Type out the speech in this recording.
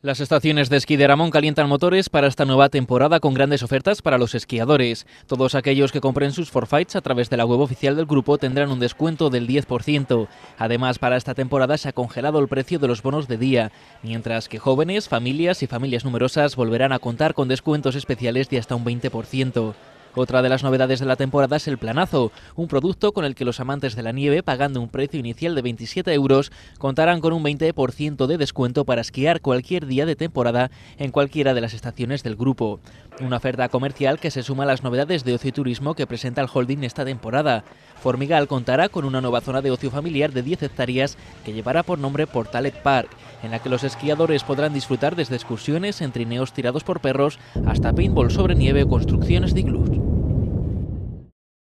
Las estaciones de esquí de Ramón calientan motores para esta nueva temporada con grandes ofertas para los esquiadores. Todos aquellos que compren sus forfights a través de la web oficial del grupo tendrán un descuento del 10%. Además, para esta temporada se ha congelado el precio de los bonos de día, mientras que jóvenes, familias y familias numerosas volverán a contar con descuentos especiales de hasta un 20%. Otra de las novedades de la temporada es el planazo, un producto con el que los amantes de la nieve, pagando un precio inicial de 27 euros, contarán con un 20% de descuento para esquiar cualquier día de temporada en cualquiera de las estaciones del grupo. Una oferta comercial que se suma a las novedades de ocio y turismo que presenta el holding esta temporada. Formigal contará con una nueva zona de ocio familiar de 10 hectáreas que llevará por nombre Portalet Park, en la que los esquiadores podrán disfrutar desde excursiones en trineos tirados por perros hasta paintball sobre nieve o construcciones de iglús.